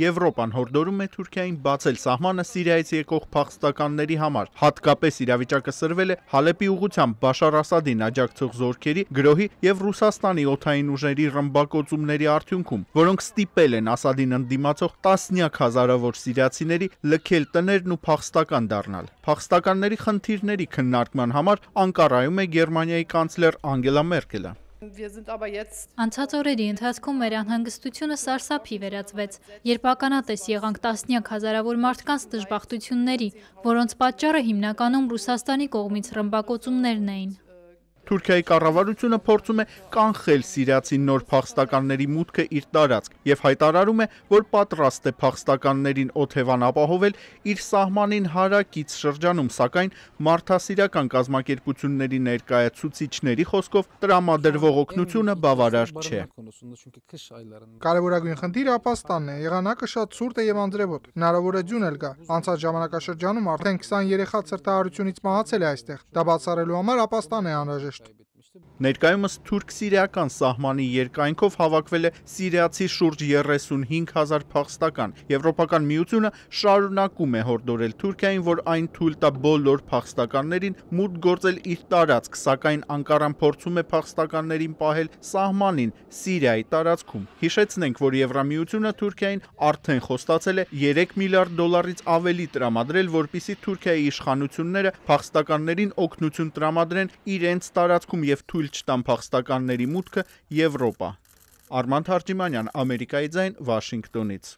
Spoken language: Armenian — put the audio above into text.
Եվրոպան հորդորում է Թուրքիային բացել սահմանը Սիրիայից եկող փախստականների համար։ Հատկապես իրավիճակը սրվել է Հալեպի ուղությամբ Բաշար Ասադին աջակցող զորքերի գրոհի եւ Ռուսաստանի օթային ուժերի ռմբակոծումների արդյունքում, որոնք ստիպել են Ասադին ընդդիմացող տասնյակ հազարավոր սիրիացիների լքել տներն ու փախստական դառնալ։ Փախստականների խնդիրների քննարկման համար Անկարայում է Գերմանիայի կանցլեր Անգելա Մերկելը։ Անցած օրերի ընթացքում մեր անհանգստությունը սարսափի վերածվեց, երբ ականատես եղանք տասնյակ հազարավոր մարդկանց դժբախտությունների, որոնց պատճառը հիմնականում Ռուսաստանի կողմից ռմբակոծումներն էին։ Թուրքիայի կառավարությունը փորձում է կանխել սիրիացի նոր փախստականների մուտքը իր տարածք եւ հայտարարում է, որ պատրաստ է փախստականներին օթևան ապահովել իր սահմանին հարակից շրջանում, սակայն մարդասիրական կազմակերպությունների ներկայացուցիչների խոսքով տրամադրվող օգնությունը բավարար չէ։ Կարևորագույն խնդիրը ապաստանն է։ Եղանակը շատ ցուրտ է եւ անձրևոտ։ Հնարավոր է ձյուն էլ գա։ Անցած ժամանակաշրջանում արդեն 20 երեխա ցրտահարությունից մահացել է այստեղ։ Դա բացառելու համար ապաստան է անհրաժեշտ։ Ներկայումս թուրք-սիրիական սահմանի երկայնքով հավաքվել է սիրիացի շուրջ 35000 փախստական։ Եվրոպական միությունը շարունակում է հորդորել Թուրքիային, որ այն թույլ տա բոլոր փախստականներին մուտք գործել իր տարածք, սակայն Անկարան փորձում է փախստականներին պահել սահմանին Սիրիայի տարածքում։ Հիշեցնենք, որ Եվրամիությունը Թուրքիային արդեն խոստացել է 3 միլիարդ դոլարից ավելի տրամադրել, որպիսի Թուրքիայի իշխանությունները փախստականներին օգնություն տրամադրեն իրենց տարածքում եւ թույլ ելք չտան փախստականների մուտքը Եվրոպա։ Արման Թարգիմանյան, Ամերիկայի ձայն, Վաշինգտոնից։